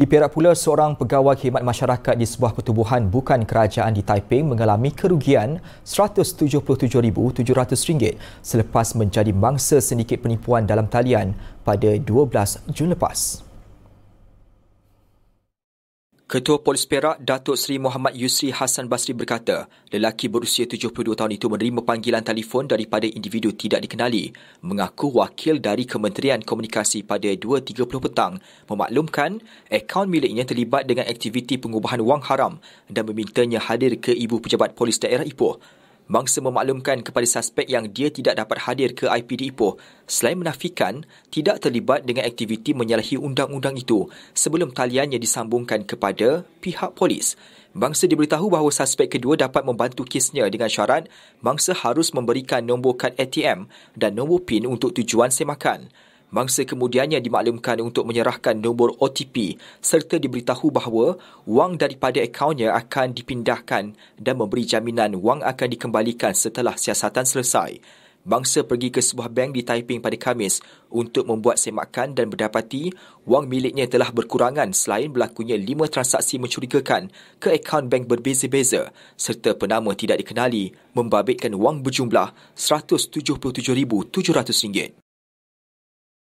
Di Perak pula, seorang pegawai khidmat masyarakat di sebuah pertubuhan bukan kerajaan di Taiping mengalami kerugian RM177,700 selepas menjadi mangsa sedikit penipuan dalam talian pada 12 Jun lepas. Ketua Polis Perak, Datuk Seri Muhammad Yusri Hassan Basri berkata, lelaki berusia 72 tahun itu menerima panggilan telefon daripada individu tidak dikenali, mengaku wakil dari Kementerian Komunikasi pada 2.30 petang, memaklumkan akaun miliknya terlibat dengan aktiviti pengubahan wang haram dan memintanya hadir ke Ibu Pejabat Polis Daerah Ipoh Bangsa memaklumkan kepada suspek yang dia tidak dapat hadir ke IPD Ipoh selain menafikan tidak terlibat dengan aktiviti menyalahi undang-undang itu sebelum taliannya disambungkan kepada pihak polis. Bangsa diberitahu bahawa suspek kedua dapat membantu kesnya dengan syarat bangsa harus memberikan nombor kad ATM dan nombor PIN untuk tujuan semakan mangsa kemudiannya dimaklumkan untuk menyerahkan nombor OTP serta diberitahu bahawa wang daripada akaunnya akan dipindahkan dan memberi jaminan wang akan dikembalikan setelah siasatan selesai. Bangsa pergi ke sebuah bank di Taiping pada Khamis untuk membuat semakan dan mendapati wang miliknya telah berkurangan selain berlakunya lima transaksi mencurigakan ke akaun bank berbeza-beza serta penama tidak dikenali membabitkan wang berjumlah RM177,700.